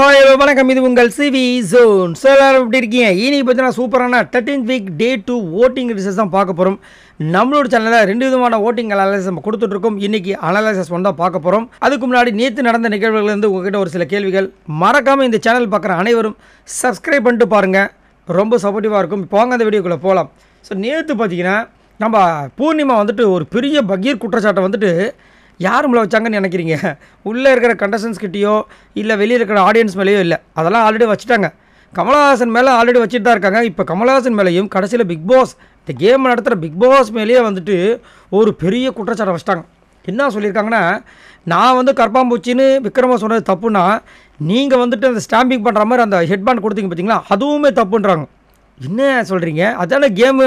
hi வணக்கம் இது உங்கள் சிவி ஜோன் ஸோ எல்லோரும் எப்படி இருக்கீங்க இனி பார்த்தீங்கன்னா சூப்பரான thirteen week day two voting results தான் பார்க்க போகிறோம் நம்மளோட சேனலில் ரெண்டு விதமான ஓட்டிங் அனாலிசிஸ் நம்ம கொடுத்துட்ருக்கோம் இன்றைக்கி அனாலிசிஸ் ஒன்றா பார்க்க போகிறோம் அதுக்கு முன்னாடி நேற்று நடந்த நிகழ்வுகள்லேருந்து உங்ககிட்ட ஒரு சில கேள்விகள் மறக்காமல் இந்த சேனல் பார்க்குற அனைவரும் சப்ஸ்கிரைப் பண்ணிட்டு பாருங்கள் ரொம்ப சப்போர்ட்டிவாக இருக்கும் இப்போ வாங்க அந்த வீடியோக்குள்ளே போகலாம் ஸோ நேற்று பார்த்தீங்கன்னா நம்ம பூர்ணிமா வந்துட்டு ஒரு பெரிய பகீர் குற்றச்சாட்டை வந்துட்டு யார் உங்களை வச்சாங்கன்னு நினைக்கிறீங்க உள்ளே இருக்கிற கிட்டேயோ இல்லை வெளியே இருக்கிற ஆடியன்ஸ் மேலேயோ இல்லை அதெல்லாம் ஆல்ரெடி வச்சுட்டாங்க கமலஹாசன் மேலே ஆல்ரெடி வச்சுட்டு தான் இருக்காங்க இப்போ கமலஹாசன் மேலேயும் கடைசியில் பிக் பாஸ் இந்த கேம் நடத்துகிற பிக் பாஸ் மேலேயே வந்துட்டு ஒரு பெரிய குற்றச்சாட்டை வச்சிட்டாங்க என்ன சொல்லியிருக்காங்கன்னா நான் வந்து கற்பாம்பூச்சின்னு விக்ரமா சொன்னது தப்புன்னா நீங்கள் வந்துட்டு அந்த ஸ்டாம்பிங் பண்ணுற மாதிரி அந்த ஹெட்பேண்ட் கொடுத்தீங்க பார்த்தீங்களா அதுவுமே தப்புன்றாங்க என்ன சொல்கிறீங்க அதான கேமு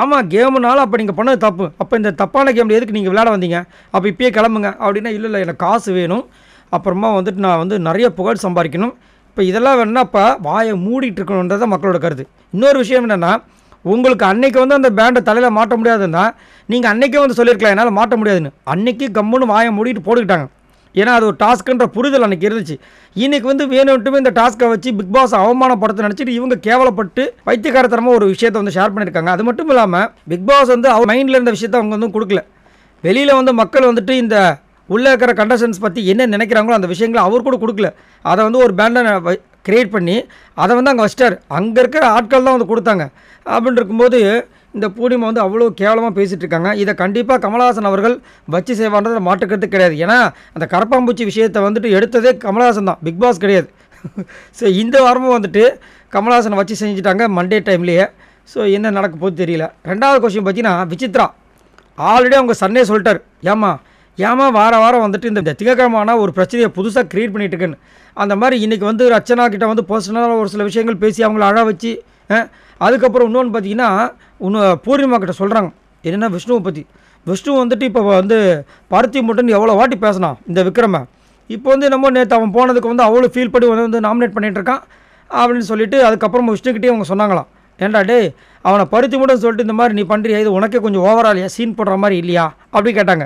ஆமாம் கேமுனால அப்போ நீங்கள் பண்ணது தப்பு அப்போ இந்த தப்பான கேமில் எதுக்கு நீங்கள் விளையாட வந்தீங்க அப்போ இப்பயே கிளம்புங்க அப்படின்னா இல்லை இல்லை எனக்கு காசு வேணும் அப்புறமா வந்துட்டு நான் வந்து நிறைய புகழ் சம்பாதிக்கணும் இப்போ இதெல்லாம் வேணுன்னா அப்போ வாயை மூடிட்டு இருக்கணுன்றதை மக்களோட கருது இன்னொரு விஷயம் என்னென்னா உங்களுக்கு அன்னைக்கு வந்து அந்த பேண்டை தலையில் மாட்ட முடியாதுன்னா நீங்கள் அன்றைக்கே வந்து சொல்லியிருக்கலாம் என்னால் மாட்ட முடியாதுன்னு அன்றைக்கி கம்முன்னு வாயை மூடிட்டு போட்டுக்கிட்டாங்க ஏன்னா அது ஒரு டாஸ்க்குன்ற புரிதல் அன்றைக்கி இருந்துச்சு இன்றைக்கி வந்து வேணும்ட்டுமே இந்த டாஸ்க்கை வச்சு பிக் பாஸ் அவமானப்படுத்த நினச்சிட்டு இவங்க கேவலப்பட்டு வைத்தியகாரத்தரமாக ஒரு விஷயத்தை வந்து ஷேர் பண்ணியிருக்காங்க அது மட்டும் இல்லாமல் பிக் பாஸ் வந்து அவர் மைண்டில் இருந்த விஷயத்தை அவங்க வந்து கொடுக்கல வெளியில் வந்து மக்கள் வந்துட்டு இந்த உள்ளே இருக்கிற கண்டஷன்ஸ் பற்றி என்ன நினைக்கிறாங்களோ அந்த விஷயங்களை அவர் கூட கொடுக்கல அதை வந்து ஒரு பேண்டை க்ரியேட் பண்ணி அதை வந்து அங்கே வச்சிட்டார் அங்கே இருக்கிற ஆட்கள் தான் வந்து கொடுத்தாங்க அப்படின்னு இருக்கும்போது இந்த பூர்ணிமா வந்து அவ்வளோ கேவலமாக பேசிகிட்டு இருக்காங்க இதை கண்டிப்பாக கமலஹாசன் அவர்கள் வச்சு செய்வான்றதை மாட்டுக்கிறது கிடையாது ஏன்னா அந்த கரப்பாம்பூச்சி விஷயத்தை வந்துட்டு எடுத்ததே கமலஹாசன் தான் பிக் பாஸ் கிடையாது ஸோ இந்த வாரமும் வந்துட்டு கமலஹாசனை வச்சு செஞ்சுட்டாங்க மண்டே டைம்லேயே ஸோ என்ன நடக்க போது தெரியல ரெண்டாவது கொஸ்டின் பார்த்தீங்கன்னா விசித்ரா ஆல்ரெடி அவங்க சன்னே சொல்லிட்டார் ஏமா ஏமா வார வாரம் வந்துட்டு இந்த திங்கக்கிழமை ஆனால் ஒரு பிரச்சனையை புதுசாக க்ரியேட் பண்ணிகிட்டு இருக்குன்னு அந்த மாதிரி இன்றைக்கி வந்து ரச்சனா கிட்ட வந்து பர்சனலாக ஒரு சில விஷயங்கள் பேசி அவங்கள அழ வச்சு அதுக்கப்புறம் இன்னொன்று பார்த்தீங்கன்னா இன்னும் பூர்ணிமா கிட்ட சொல்கிறாங்க என்னென்னா விஷ்ணுவை பற்றி விஷ்ணு வந்துட்டு இப்போ வந்து பருத்தி முட்டன் எவ்வளோ வாட்டி பேசினான் இந்த விக்ரமை இப்போ வந்து நம்ம நேற்று அவன் போனதுக்கு வந்து அவ்வளோ ஃபீல் பண்ணி வந்து நாமினேட் பண்ணிகிட்ருக்கான் அப்படின்னு சொல்லிட்டு அதுக்கப்புறம் விஷ்ணுக்கிட்டே அவங்க சொன்னாங்களாம் ஏன்டா டே அவனை பருத்தி மட்டும் சொல்லிட்டு இந்த மாதிரி நீ பண்ணுறியா இது உனக்கே கொஞ்சம் ஓவரால் சீன் போடுற மாதிரி இல்லையா அப்படி கேட்டாங்க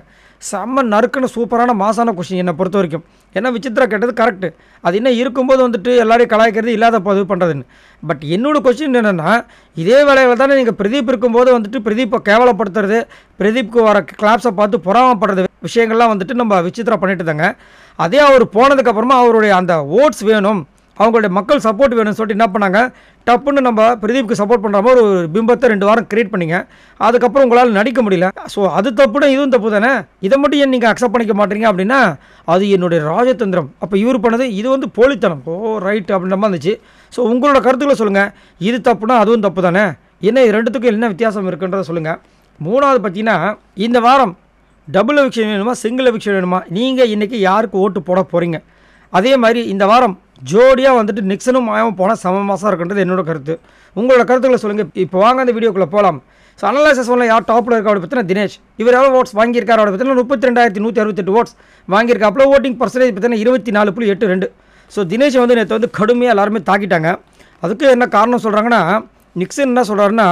செம்ம நறுக்குன்னு சூப்பரான மாசான கொஷின் என்னை பொறுத்த வரைக்கும் ஏன்னா விசித்ரா கேட்டது கரெக்டு அது என்ன இருக்கும்போது வந்துட்டு எல்லாரையும் கலாய்க்கிறது இல்லாத பதிவு பண்ணுறதுன்னு பட் என்னோடய கொஸ்டின் என்னென்னா இதே வேலையில் தானே நீங்கள் பிரதீப் இருக்கும்போது வந்துட்டு பிரதீப்பை கேவலப்படுத்துறது பிரதீப்க்கு வர கிளாப்ஸை பார்த்து புறாமப்படுறது விஷயங்கள்லாம் வந்துட்டு நம்ம விசித்திரா பண்ணிட்டு தாங்க அதே அவர் போனதுக்கப்புறமா அவருடைய அந்த ஓட்ஸ் வேணும் அவங்களுடைய மக்கள் சப்போர்ட் வேணும்னு சொல்லிட்டு என்ன பண்ணாங்க டப்புன்னு நம்ம பிரதீப்க்கு சப்போர்ட் பண்ணுற மாதிரி ஒரு பிம்பத்தை ரெண்டு வாரம் கிரியேட் பண்ணிங்க அதுக்கப்புறம் உங்களால் நடிக்க முடியல ஸோ அது தப்புனா இதுவும் தப்பு தானே இதை மட்டும் ஏன் நீங்கள் அக்செப்ட் பண்ணிக்க மாட்டீங்க அப்படின்னா அது என்னுடைய ராஜதந்திரம் அப்போ இவர் பண்ணது இது வந்து போலித்தனம் ஓ ரைட் அப்படின்ற மாதிரி இருந்துச்சு ஸோ உங்களோட கருத்துக்களை சொல்லுங்கள் இது தப்புனா அதுவும் தப்பு தானே என்ன ரெண்டுத்துக்கும் என்ன வித்தியாசம் இருக்குன்றதை சொல்லுங்கள் மூணாவது பார்த்தீங்கன்னா இந்த வாரம் டபுள் எவிக்ஷன் வேணுமா சிங்கிள் எவிக்ஷன் வேணுமா நீங்கள் இன்றைக்கி யாருக்கு ஓட்டு போட போகிறீங்க அதே மாதிரி இந்த வாரம் ஜோடியாக வந்துட்டு நிக்சனும் மாயாவும் போனால் சம மாதம் இருக்குன்றது என்னோட கருத்து உங்களோட கருத்துக்களை சொல்லுங்கள் இப்போ வாங்க அந்த வீடியோக்குள்ளே போகலாம் ஸோ அனலைசஸ் ஒன்றில் யார் டாப்பில் இருக்கா அவரை பற்றின தினேஷ் இவர் எவ்வளோ ஓட்ஸ் வாங்கியிருக்கார் அவரை பற்றின முப்பத்தி ரெண்டாயிரத்தி நூற்றி அறுபத்தெட்டு ஓட்ஸ் வாங்கியிருக்காப்புல ஓட்டிங் பர்சன்டேஜ் பார்த்தீங்கன்னா இருபத்தி நாலு புள்ளி எட்டு ரெண்டு ஸோ தினேஷ் வந்து நேற்று வந்து கடுமையாக எல்லாருமே தாக்கிட்டாங்க அதுக்கு என்ன காரணம் சொல்கிறாங்கன்னா நிக்சன் என்ன சொல்கிறாருன்னா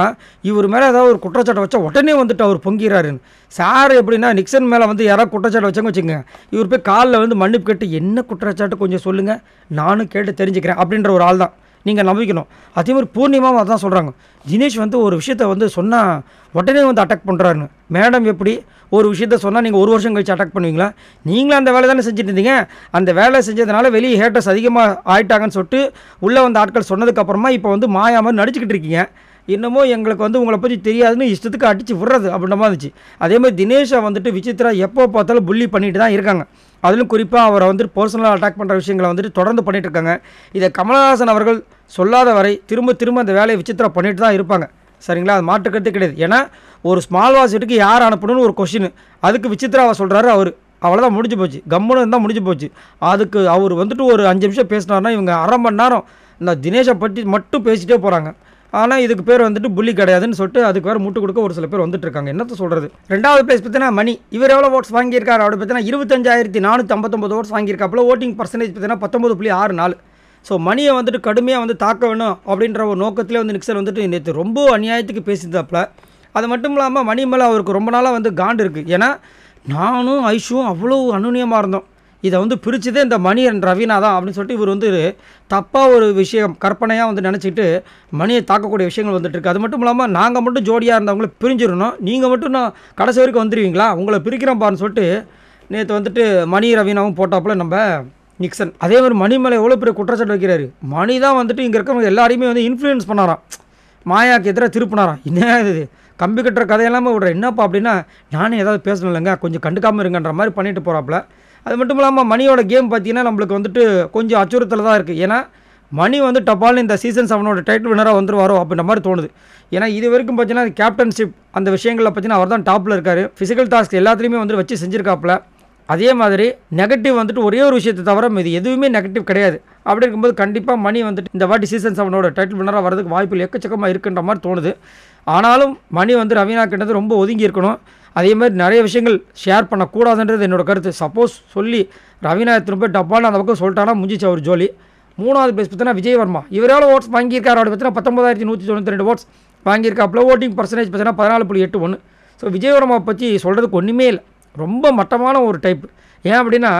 இவர் மேலே ஏதாவது ஒரு குற்றச்சாட்டை வச்சா உடனே வந்துட்டு அவர் பொங்கிறாருன்னு சார் எப்படின்னா நிக்சன் மேலே வந்து யாராவது குற்றச்சாட்டை வச்சாங்க வச்சுங்க இவர் போய் காலில் வந்து மன்னிப்பு கேட்டு என்ன குற்றச்சாட்டு கொஞ்சம் சொல்லுங்கள் நானும் கேட்டு தெரிஞ்சுக்கிறேன் அப்படின்ற ஒரு ஆள் தான் நீங்கள் நம்பிக்கணும் அதே மாதிரி பூர்ணிமாவும் அதான் சொல்கிறாங்க தினேஷ் வந்து ஒரு விஷயத்த வந்து சொன்னால் உடனே வந்து அட்டாக் பண்ணுறாருன்னு மேடம் எப்படி ஒரு விஷயத்த சொன்னால் நீங்கள் ஒரு வருஷம் கழிச்சு அட்டாக் பண்ணுவீங்களா நீங்களும் அந்த வேலை தானே செஞ்சுட்டு இருந்தீங்க அந்த வேலை செஞ்சதுனால வெளியே ஹேட்டர்ஸ் அதிகமாக ஆயிட்டாங்கன்னு சொல்லிட்டு உள்ளே வந்த ஆட்கள் சொன்னதுக்கப்புறமா இப்போ வந்து மாயாமல் நடிச்சுக்கிட்டு இருக்கீங்க இன்னமும் எங்களுக்கு வந்து உங்களை பற்றி தெரியாதுன்னு இஷ்டத்துக்கு அடித்து விடுறது அப்படின்ற மாதிரி இருந்துச்சு மாதிரி தினேஷா வந்துட்டு விசித்ரா எப்போ பார்த்தாலும் புள்ளி பண்ணிட்டு தான் இருக்காங்க அதிலும் குறிப்பாக அவரை வந்துட்டு பர்சனலாக அட்டாக் பண்ணுற விஷயங்களை வந்துட்டு தொடர்ந்து பண்ணிகிட்டு இருக்காங்க இதை கமல்ஹாசன் அவர்கள் சொல்லாத வரை திரும்ப திரும்ப அந்த வேலையை விசித்திரம் பண்ணிட்டு தான் இருப்பாங்க சரிங்களா அது மாட்டுக்கிறது கிடையாது ஏன்னா ஒரு ஸ்மால் வாசிட்டுக்கு யார் அனுப்பணும்னு ஒரு கொஷின் அதுக்கு அவர் சொல்கிறாரு அவர் அவ்வளோதான் முடிஞ்சு போச்சு கம்முன்னு இருந்தால் முடிஞ்சு போச்சு அதுக்கு அவர் வந்துட்டு ஒரு அஞ்சு நிமிஷம் பேசினார்னா இவங்க அரை மணி நேரம் இந்த தினேஷை பற்றி மட்டும் பேசிகிட்டே போகிறாங்க ஆனால் இதுக்கு பேர் வந்துட்டு புள்ளி கிடையாதுன்னு சொல்லிட்டு அதுக்கு வேறு முட்டு கொடுக்க ஒரு சில பேர் வந்துட்டு இருக்காங்க என்னத்த சொல்கிறது ரெண்டாவது பிளேஸ் பார்த்தீங்கன்னா மணி இவர் எவ்வளோ ஓட்ஸ் வாங்கியிருக்காரு அப்படி பார்த்தீங்கன்னா இருபத்தஞ்சாயிரத்தி நானூற்றி ஐம்பத்தொம்பது ஓட்ஸ் வாங்கியிருக்காப்புல ஓட்டிங் பர்சன்டேஜ் பார்த்தீங்கன்னா பத்தொம்பது புள்ளி ஆறு நாலு ஸோ மணியை வந்துட்டு கடுமையாக வந்து தாக்க வேணும் அப்படின்ற ஒரு நோக்கத்திலே வந்து நிக்சல் வந்துட்டு நேற்று ரொம்ப அநியாயத்துக்கு பேசியிருந்தாப்புல அது மட்டும் இல்லாமல் மணி மேலே அவருக்கு ரொம்ப நாளாக வந்து காண்டு இருக்குது ஏன்னா நானும் ஐஷும் அவ்வளோ அனுநியமாக இருந்தோம் இதை வந்து பிரித்ததே இந்த மணி அண்ட் ரவீனா தான் அப்படின்னு சொல்லிட்டு இவர் வந்து தப்பாக ஒரு விஷயம் கற்பனையாக வந்து நினச்சிக்கிட்டு மணியை தாக்கக்கூடிய விஷயங்கள் வந்துட்டுருக்கு அது மட்டும் இல்லாமல் நாங்கள் மட்டும் ஜோடியாக இருந்தவங்களை பிரிஞ்சிடணும் நீங்கள் மட்டும் நான் கடைசி வரைக்கும் வந்துடுவீங்களா உங்களை பிரிக்கிறோம்பான்னு சொல்லிட்டு நேற்று வந்துட்டு மணி ரவீனாவும் போட்டாப்பில் நம்ம நிக்சன் அதே மாதிரி மணி மேலே எவ்வளோ பெரிய குற்றச்சாட்டு வைக்கிறாரு மணி தான் வந்துட்டு இங்கே இருக்கிறவங்க எல்லாரையுமே வந்து இன்ஃப்ளூயன்ஸ் பண்ணாராம் மாயாக்கு எதிராக திருப்பினாராம் என்ன இது கம்பி கட்டுற கதையெல்லாமே விடுற என்னப்பா அப்படின்னா நானும் ஏதாவது பேசணும் இல்லைங்க கொஞ்சம் கண்டுக்காமல் இருங்கன்ற மாதிரி பண்ணிட்டு போகிறாப்புல அது மட்டும் இல்லாமல் மணியோட கேம் பார்த்தீங்கன்னா நம்மளுக்கு வந்துட்டு கொஞ்சம் அச்சுறுத்தல் தான் இருக்குது ஏன்னா மணி வந்து டப்பால்னு இந்த சீசன் செவனோட டைட்டில் வினராக வந்துருவாரோ அப்படின்ற மாதிரி தோணுது ஏன்னா இது வரைக்கும் பார்த்தீங்கன்னா கேப்டன்ஷிப் அந்த விஷயங்களில் பார்த்தீங்கன்னா அவர் தான் டாப்பில் இருக்கார் ஃபிசிக்கல் டாஸ்க் எல்லாத்துலேயுமே வந்துட்டு வச்சு செஞ்சுருக்காப்புல அதே மாதிரி நெகட்டிவ் வந்துட்டு ஒரே ஒரு விஷயத்தை தவிர இது எதுவுமே நெகட்டிவ் கிடையாது அப்படி இருக்கும்போது கண்டிப்பாக மணி வந்துட்டு இந்த வாட்டி சீசன் செவனோட டைட்டில் வினராக வரதுக்கு வாய்ப்புகள் எக்கச்சக்கமாக இருக்குன்ற மாதிரி தோணுது ஆனாலும் மணி வந்து ரவீனா கிட்டது ரொம்ப ஒதுங்கி இருக்கணும் அதே மாதிரி நிறைய விஷயங்கள் ஷேர் பண்ணக்கூடாதுன்றது என்னோட கருத்து சப்போஸ் சொல்லி ரவீனா எத்தனை போய் டப்பான்னு அந்த பக்கம் சொல்லிட்டானா முடிஞ்சிச்சு அவர் ஜோலி மூணாவது பிளேஸ் பார்த்தீங்கன்னா விஜயவர்மா இவரால் ஓட்ஸ் வாங்கியிருக்காரு அவர் பார்த்தீங்கன்னா பத்தொம்பதாயிரத்தி நூற்றி தொண்ணூற்றி ரெண்டு ஓட்ஸ் வாங்கியிருக்காப்புல ஓட்டிங் பர்சன்டேஜ் பார்த்தீங்கன்னா பதினாலு புள்ளி எட்டு ஒன்று ஸோ விஜயவர்மா பற்றி சொல்கிறதுக்கு ஒன்றுமே இல்லை ரொம்ப மட்டமான ஒரு டைப் ஏன் அப்படின்னா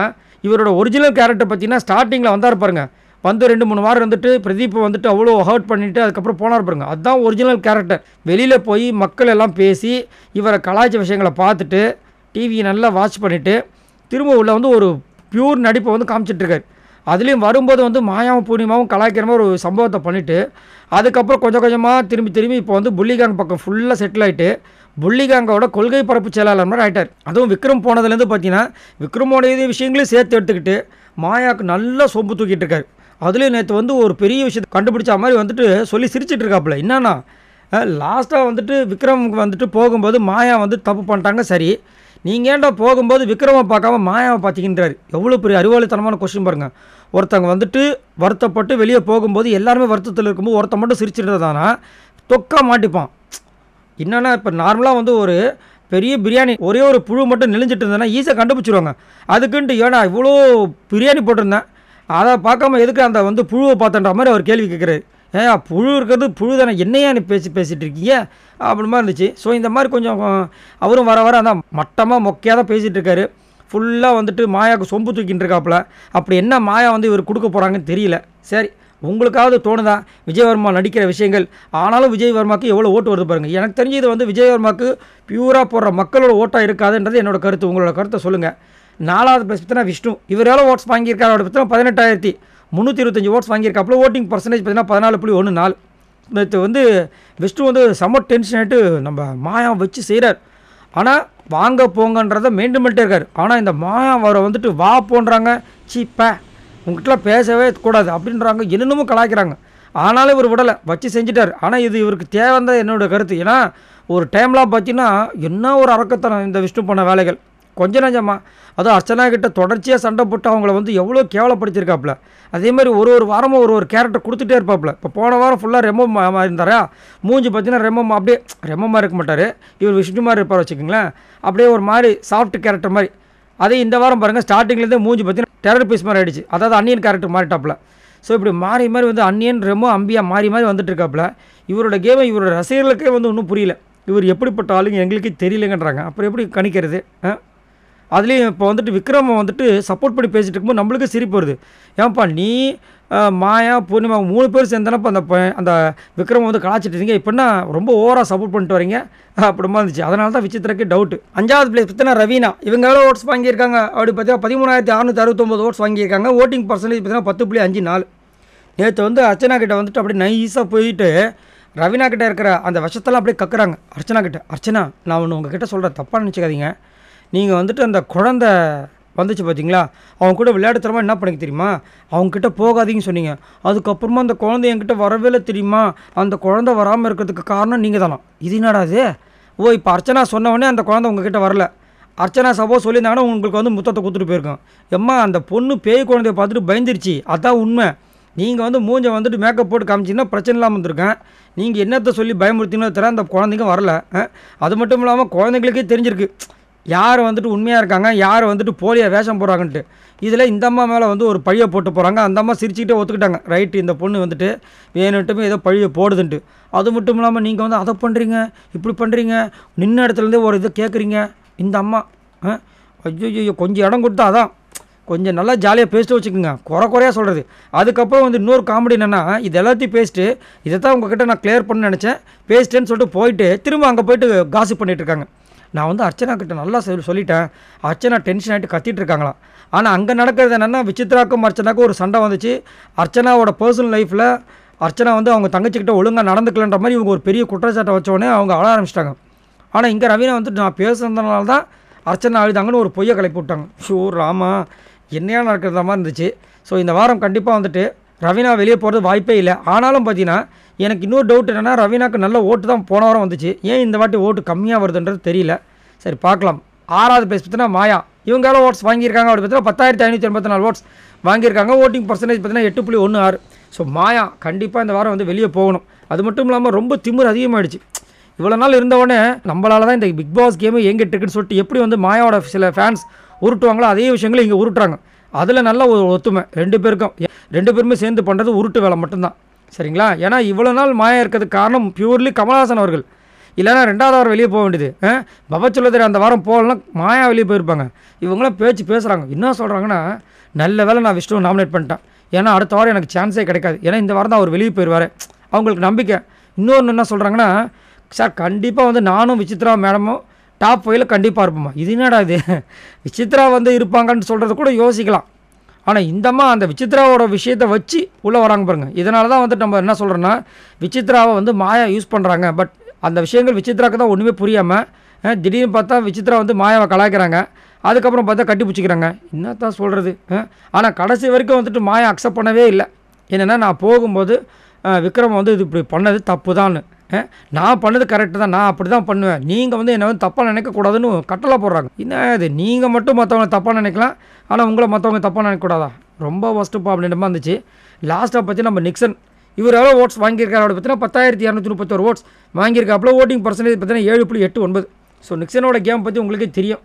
இவரோட ஒரிஜினல் கேரக்டர் பார்த்தீங்கன்னா ஸ்டார்டிங்கில் வந்தார் பாருங்கள் வந்து ரெண்டு மூணு வாரம் இருந்துட்டு பிரதீப் வந்துட்டு அவ்வளோ ஹர்ட் பண்ணிவிட்டு அதுக்கப்புறம் போனார் பாருங்க அதுதான் ஒரிஜினல் கேரக்டர் வெளியில் போய் மக்கள் எல்லாம் பேசி இவரை கலாய்ச்ச விஷயங்களை பார்த்துட்டு டிவியை நல்லா வாட்ச் பண்ணிவிட்டு திரும்ப உள்ள வந்து ஒரு பியூர் நடிப்பை வந்து காமிச்சிட்ருக்காரு அதுலேயும் வரும்போது வந்து மாயாவும் பூர்ணிமாவும் கலாய்க்கிறமா ஒரு சம்பவத்தை பண்ணிவிட்டு அதுக்கப்புறம் கொஞ்சம் கொஞ்சமாக திரும்பி திரும்பி இப்போ வந்து புள்ளிகாங் பக்கம் ஃபுல்லாக செட்டில் ஆகிட்டு புள்ளிகாங்கோட கொள்கை பரப்பு செயலாளர் மாதிரி ஆகிட்டார் அதுவும் விக்ரம் போனதுலேருந்து பார்த்தீங்கன்னா விக்ரமோட விஷயங்களையும் சேர்த்து எடுத்துக்கிட்டு மாயாவுக்கு நல்லா சொம்பு தூக்கிட்டு இருக்காரு அதுலேயும் நேற்று வந்து ஒரு பெரிய விஷயத்தை கண்டுபிடிச்ச மாதிரி வந்துட்டு சொல்லி சிரிச்சுட்டு இருக்காப்புல என்னன்னா லாஸ்ட்டாக வந்துட்டு விக்ரம் வந்துட்டு போகும்போது மாயா வந்து தப்பு பண்ணிட்டாங்க சரி நீங்கள் ஏன்டா போகும்போது விக்ரமை பார்க்காம மாயாவை பார்த்திக்கின்றார் எவ்வளோ பெரிய அறிவாளித்தனமான கொஸ்டின் பாருங்கள் ஒருத்தவங்க வந்துட்டு வருத்தப்பட்டு வெளியே போகும்போது எல்லாருமே வருத்தத்தில் இருக்கும்போது ஒருத்தன் மட்டும் சிரிச்சிருந்ததானா தொக்கா மாட்டிப்பான் என்னென்னா இப்போ நார்மலாக வந்து ஒரு பெரிய பிரியாணி ஒரே ஒரு புழு மட்டும் நெளிஞ்சிட்டு இருந்தேன்னா ஈஸியாக கண்டுபிடிச்சிருவாங்க அதுக்குன்ட்டு ஏன்னா இவ்வளோ பிரியாணி போட்டிருந்தேன் அதை பார்க்காம எதுக்கு அந்த வந்து புழுவை பார்த்தன்ற மாதிரி அவர் கேள்வி கேட்குறாரு ஏன் புழு இருக்கிறது புழு தானே என்னையா நீ பேசி பேசிகிட்டு இருக்கீங்க அப்படிமா இருந்துச்சு ஸோ இந்த மாதிரி கொஞ்சம் அவரும் வர வர அந்த மட்டமாக மொக்கையாக தான் பேசிகிட்டு இருக்காரு ஃபுல்லாக வந்துட்டு மாயாவுக்கு சொம்பு தூக்கின்னு இருக்காப்புல அப்படி என்ன மாயா வந்து இவர் கொடுக்க போகிறாங்கன்னு தெரியல சரி உங்களுக்காவது தோணுதான் விஜயவர்மா நடிக்கிற விஷயங்கள் ஆனாலும் விஜயவர்மாவுக்கு எவ்வளோ ஓட்டு வருது பாருங்கள் எனக்கு தெரிஞ்சு இது வந்து விஜயவர்மாவுக்கு பியூராக போடுற மக்களோட ஓட்டாக இருக்காதுன்றது என்னோடய கருத்து உங்களோட கருத்தை சொல்லுங்கள் நாலாவது பார்த்தீங்கன்னா விஷ்ணு இவர் எவ்வளோ ஓட்ஸ் வாங்கியிருக்காரு அவரோட பார்த்தீங்கன்னா பதினெட்டாயிரத்தி முந்நூற்றி இருபத்தஞ்சி ஓட்ஸ் வாங்கியிருக்காப்புல ஓட்டிங் பர்சன்டேஜ் பார்த்தீங்கன்னா பதினாலு புள்ளி ஒன்று நாலு நேற்று வந்து விஷ்ணு வந்து சம டென்ஷன் ஆகிட்டு நம்ம மாயா வச்சு செய்கிறார் ஆனால் வாங்க போங்கன்றதை மெயின்டைன் பண்ணிட்டே இருக்கார் ஆனால் இந்த மாயா அவரை வந்துட்டு வா போன்றாங்க சீப்பே உங்ககிட்டலாம் பேசவே கூடாது அப்படின்றாங்க என்னென்னமும் கலாய்க்கிறாங்க ஆனாலும் இவர் விடலை வச்சு செஞ்சிட்டார் ஆனால் இது இவருக்கு தேவைந்தான் என்னோடய கருத்து ஏன்னா ஒரு டைம்லாம் பார்த்தீங்கன்னா என்ன ஒரு அறக்கத்தனம் இந்த விஷ்ணு பண்ண வேலைகள் கொஞ்ச நஞ்சமாக அதுவும் அர்ச்சனா கிட்ட தொடர்ச்சியாக சண்டை போட்டு அவங்கள வந்து எவ்வளோ கேவலப்படுத்திருக்காப்புல அதே மாதிரி ஒரு ஒரு வாரமும் ஒரு ஒரு கேரக்டர் கொடுத்துட்டே இருப்பாப்புல இப்போ போன வாரம் ஃபுல்லாக ரெம்மம்மா இருந்தாரா மூஞ்சி பார்த்தீங்கன்னா ரெம்மம்மா அப்படியே ரெம்பமாக இருக்க மாட்டார் இவர் விஷ்ணு மாதிரி இருப்பார் வச்சுக்கோங்களேன் அப்படியே ஒரு மாதிரி சாஃப்ட் கேரக்டர் மாதிரி அதே இந்த வாரம் பாருங்கள் ஸ்டார்டிங்லேருந்தே மூஞ்சி பார்த்தீங்கன்னா டெரர் பீஸ் மாதிரி ஆகிடுச்சு அதாவது அன்னியன் கேரக்டர் மாறிட்டாப்புல ஸோ இப்படி மாறி மாறி வந்து அன்னியன் ரெமோ அம்பியாக மாறி மாறி வந்துட்டு இருக்காப்புல இவரோட கேமை இவரோட ரசிகர்களுக்கே வந்து ஒன்றும் புரியல இவர் எப்படிப்பட்ட ஆளுங்க எங்களுக்கே தெரியலங்கன்றாங்க அப்புறம் எப்படி கணிக்கிறது அதுலேயும் இப்போ வந்துட்டு விக்ரம் வந்துட்டு சப்போர்ட் பண்ணி பேசிகிட்டு இருக்கும்போது நம்மளுக்கு சிரிப்பு வருது ஏன்ப்பா நீ மாயா பூர்ணிமா மூணு பேர் சேர்ந்தனப்போ அந்த ப அந்த விக்ரம் வந்து கலாச்சிட்டு இருக்கீங்க இப்படின்னா ரொம்ப ஓவராக சப்போர்ட் பண்ணிட்டு வரீங்க அப்படிமா இருந்துச்சு அதனால தான் விசித்திரக்கு டவுட்டு அஞ்சாவது பிளேஸ் பார்த்தீங்கன்னா ரவீனா இவங்க எவ்வளோ ஓட்ஸ் வாங்கியிருக்காங்க அப்படி பார்த்தீங்கன்னா பதிமூணாயிரத்தி அறுநூத்தி அறுபத்தொம்பது ஓட்ஸ் வாங்கியிருக்காங்க ஓட்டிங் பர்சன்டேஜ் பார்த்தீங்கன்னா பத்து புள்ளி அஞ்சு நாலு நேற்று வந்து அர்ச்சனா கிட்ட வந்துட்டு அப்படியே நைஸாக போயிட்டு ரவீனா கிட்டே இருக்கிற அந்த விஷத்தெல்லாம் அப்படியே கக்குறாங்க அர்ச்சனா கிட்ட அர்ச்சனா நான் ஒன்று உங்ககிட்ட சொல்கிறேன் தப்பாக நினச்சிக்காதீங்க நீங்கள் வந்துட்டு அந்த குழந்த வந்துச்சு பார்த்தீங்களா அவங்க கூட விளையாடுத்தரமா என்ன பண்ணிக்க தெரியுமா அவங்கக்கிட்ட போகாதீங்கன்னு சொன்னீங்க அதுக்கப்புறமா அந்த குழந்தை என்கிட்ட வரவே இல்லை தெரியுமா அந்த குழந்தை வராமல் இருக்கிறதுக்கு காரணம் நீங்கள் தானா இது என்னடா ஓ இப்போ அர்ச்சனா சொன்னவொடனே அந்த குழந்தை உங்ககிட்ட வரல அர்ச்சனா சப்போஸ் சொல்லியிருந்தாங்கன்னா உங்களுக்கு வந்து முத்தத்தை கொடுத்துட்டு போயிருக்கோம் எம்மா அந்த பொண்ணு பேய் குழந்தைய பார்த்துட்டு பயந்துருச்சு அதான் உண்மை நீங்கள் வந்து மூஞ்சை வந்துட்டு மேக்கப் போட்டு காமிச்சிங்கன்னா பிரச்சனை இல்லாமல் இருந்திருக்கேன் நீங்கள் என்னத்தை சொல்லி பயமுறுத்தினோ தர அந்த குழந்தைங்க வரல அது மட்டும் இல்லாமல் குழந்தைங்களுக்கே தெரிஞ்சிருக்கு யார் வந்துட்டு உண்மையாக இருக்காங்க யார் வந்துட்டு போலியாக வேஷம் போடுறாங்கன்ட்டு இதில் இந்த அம்மா மேலே வந்து ஒரு பழியை போட்டு போகிறாங்க அந்த அம்மா சிரிச்சுக்கிட்டே ஒத்துக்கிட்டாங்க ரைட்டு இந்த பொண்ணு வந்துட்டு வேணுட்டுமே ஏதோ பழியை போடுதுன்ட்டு அது மட்டும் இல்லாமல் நீங்கள் வந்து அதை பண்ணுறீங்க இப்படி பண்ணுறீங்க நின்ன இடத்துலேருந்தே ஒரு இதை கேட்குறீங்க இந்த அம்மா ஐயோ கொஞ்சம் இடம் கொடுத்தா அதான் கொஞ்சம் நல்லா ஜாலியாக பேசிட்டு வச்சுக்கோங்க குறை குறையாக சொல்கிறது அதுக்கப்புறம் வந்து இன்னொரு காமெடி என்னென்னா இது எல்லாத்தையும் பேசிட்டு இதை தான் உங்ககிட்ட நான் கிளியர் பண்ண நினச்சேன் பேசிட்டேன்னு சொல்லிட்டு போயிட்டு திரும்ப அங்கே போயிட்டு காசு பண்ணிகிட்ருக்காங்க நான் வந்து அர்ச்சனா கிட்ட நல்லா சொல்லி சொல்லிட்டேன் அர்ச்சனா டென்ஷன் ஆகிட்டு கத்திட்டு இருக்காங்களாம் ஆனால் அங்கே நடக்கிறது என்னென்னா விசித்ராக்கும் அர்ச்சனாக்கும் ஒரு சண்டை வந்துச்சு அர்ச்சனாவோட பர்சனல் லைஃப்பில் அர்ச்சனா வந்து அவங்க தங்கச்சிக்கிட்ட ஒழுங்காக நடந்துக்கலன்ற மாதிரி இவங்க ஒரு பெரிய குற்றச்சாட்டை வச்சோடனே அவங்க ஆள ஆரம்பிச்சிட்டாங்க ஆனால் இங்கே ரவீனா வந்துட்டு நான் பேசுனதுனால தான் அர்ச்சனா அழுதாங்கன்னு ஒரு பொய்யை கலைப்பு விட்டாங்க ஷூர் ராமா என்னையா நடக்கிறதா மாதிரி இருந்துச்சு ஸோ இந்த வாரம் கண்டிப்பாக வந்துட்டு ரவீனா வெளியே போகிறது வாய்ப்பே இல்லை ஆனாலும் பார்த்தீங்கன்னா எனக்கு இன்னொரு டவுட் என்னென்னா ரவீனாக்கு நல்ல ஓட்டு தான் போன வாரம் வந்துச்சு ஏன் இந்த வாட்டி ஓட்டு கம்மியாக வருதுன்றது தெரியல சரி பார்க்கலாம் ஆறாவது பிளேஸ் பார்த்தீங்கன்னா மாயா இவங்களும் ஓட்ஸ் வாங்கியிருக்காங்க அப்படி பார்த்தீங்கன்னா பத்தாயிரத்தி ஐநூற்றி எண்பத்தி நாலு ஓட்ஸ் வாங்கியிருக்காங்க ஓட்டிங் பர்சன்டேஜ் பார்த்தீங்கன்னா எட்டு புள்ளி ஒன்று ஆறு ஸோ மாயா கண்டிப்பாக இந்த வாரம் வந்து வெளியே போகணும் அது மட்டும் இல்லாமல் ரொம்ப திமிர் அதிகமாகிடுச்சு இவ்வளோ நாள் இருந்தவொடனே நம்மளால் தான் இந்த பிக் பாஸ் கேமு எங்கிட்டு இருக்குன்னு சொல்லிட்டு எப்படி வந்து மாயாவோட சில ஃபேன்ஸ் உருட்டுவாங்களோ அதே விஷயங்களும் இங்கே உருட்டுறாங்க அதில் நல்ல ஒரு ஒத்துமை ரெண்டு பேருக்கும் ரெண்டு பேருமே சேர்ந்து பண்ணுறது உருட்டு வேலை மட்டும்தான் சரிங்களா ஏன்னா இவ்வளோ நாள் மாயா இருக்கிறதுக்கு காரணம் பியூர்லி கமல்ஹாசன் அவர்கள் இல்லைனா ரெண்டாவது வாரம் வெளியே போக வேண்டியது பவச்சொல்லதர் அந்த வாரம் போகலாம் மாயா வெளியே போயிருப்பாங்க இவங்களாம் பேச்சு பேசுகிறாங்க என்ன சொல்கிறாங்கன்னா நல்ல வேலை நான் விஷ்ணுவை நாமினேட் பண்ணிட்டேன் ஏன்னா அடுத்த வாரம் எனக்கு சான்ஸே கிடைக்காது ஏன்னா இந்த வாரம் தான் அவர் வெளியே போயிடுவார் அவங்களுக்கு நம்பிக்கை இன்னொன்று என்ன சொல்கிறாங்கன்னா சார் கண்டிப்பாக வந்து நானும் விசித்ரா மேடமும் டாப் ஃபைவ்ல கண்டிப்பாக இருப்போம்மா இது என்னடா இது விசித்ரா வந்து இருப்பாங்கன்னு சொல்கிறது கூட யோசிக்கலாம் ஆனால் இந்தம்மா அந்த விசித்ராவோட விஷயத்தை வச்சு உள்ளே வராங்க பாருங்கள் இதனால தான் வந்துட்டு நம்ம என்ன சொல்கிறோன்னா விசித்ராவை வந்து மாயா யூஸ் பண்ணுறாங்க பட் அந்த விஷயங்கள் விசித்ராவுக்கு தான் ஒன்றுமே புரியாமல் திடீர்னு பார்த்தா விசித்ரா வந்து மாயாவை கலாய்க்கிறாங்க அதுக்கப்புறம் பார்த்தா கட்டி பிடிச்சிக்கிறாங்க தான் சொல்கிறது ஆனால் கடைசி வரைக்கும் வந்துட்டு மாயா அக்செப்ட் பண்ணவே இல்லை என்னென்னா நான் போகும்போது விக்ரம் வந்து இது இப்படி பண்ணது தப்பு தான்னு நான் பண்ணது கரெக்டு தான் நான் அப்படி தான் பண்ணுவேன் நீங்கள் வந்து என்ன வந்து தப்பாக நினைக்கக்கூடாதுன்னு கட்டளை போடுறாங்க என்ன இது நீங்கள் மட்டும் மற்றவங்க தப்பாக நினைக்கலாம் ஆனால் உங்களை மற்றவங்க தப்பாக நினைக்கக்கூடாதா ரொம்ப ஃபஸ்ட்டு ப்ராப்ளமாக இருந்துச்சு லாஸ்ட்டாக பற்றி நம்ம நிக்சன் இவர் எவ்வளோ ஓட்ஸ் வாங்கியிருக்காரு அப்படி பார்த்தீங்கன்னா பத்தாயிரத்தி இரநூத்தி முப்பத்தோரு ஓட்ஸ் வாங்கியிருக்காப்புல ஓட்டிங் பர்சன்டேஜ் பார்த்தீங்கன்னா ஏழு புள்ளி எட்டு ஒன்பது ஸோ நிக்சனோட கேம் பற்றி உங்களுக்கே தெரியும்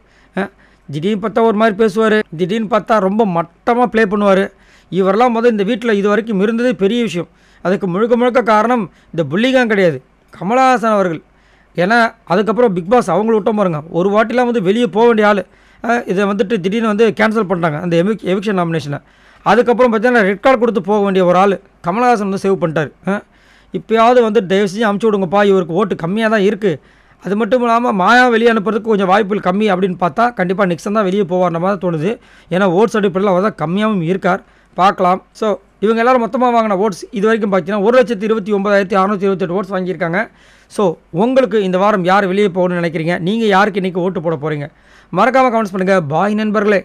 திடீர்னு பார்த்தா ஒரு மாதிரி பேசுவார் திடீர்னு பார்த்தா ரொம்ப மட்டமாக ப்ளே பண்ணுவார் இவரெல்லாம் முதல் இந்த வீட்டில் இது வரைக்கும் இருந்தது பெரிய விஷயம் அதுக்கு முழுக்க முழுக்க காரணம் இந்த புள்ளிகாம் கிடையாது கமலஹாசன் அவர்கள் ஏன்னா அதுக்கப்புறம் பிக் பாஸ் அவங்கள விட்டோம் பாருங்க ஒரு வாட்டிலாம் வந்து வெளியே போக வேண்டிய ஆள் இதை வந்துட்டு திடீர்னு வந்து கேன்சல் பண்ணிட்டாங்க அந்த எவிக் எவிக்ஷன் நாமினேஷனை அதுக்கப்புறம் பார்த்தீங்கன்னா ரெட் கார்டு கொடுத்து போக வேண்டிய ஒரு ஆள் கமலஹாசன் வந்து சேவ் பண்ணிட்டார் இப்போயாவது வந்து தயவு செஞ்சு அமுச்சு விடுங்கப்பா இவருக்கு ஓட்டு கம்மியாக தான் இருக்குது அது மட்டும் இல்லாமல் மாயா வெளியே அனுப்புறதுக்கு கொஞ்சம் வாய்ப்புகள் கம்மி அப்படின்னு பார்த்தா கண்டிப்பாக நிக்சன் தான் வெளியே போவார் மாதிரி தோணுது ஏன்னா ஓட்ஸ் அடிப்படையில் அவர் தான் கம்மியாகவும் இருக்கார் பார்க்கலாம் ஸோ இவங்க எல்லோரும் மொத்தமாக வாங்கின ஓட்ஸ் இது வரைக்கும் பார்த்தீங்கன்னா ஒரு லட்சத்து இருபத்தி ஒன்பதாயிரத்தி அறநூற்றி இருபத்தெட்டு ஓட்ஸ் வாங்கியிருக்காங்க ஸோ உங்களுக்கு இந்த வாரம் யார் வெளியே போகணும்னு நினைக்கிறீங்க நீங்கள் யாருக்கு இன்றைக்கி ஓட்டு போட போகிறீங்க மறக்காமல் கமெண்ட்ஸ் பண்ணுங்கள் பாய் நண்பர்களே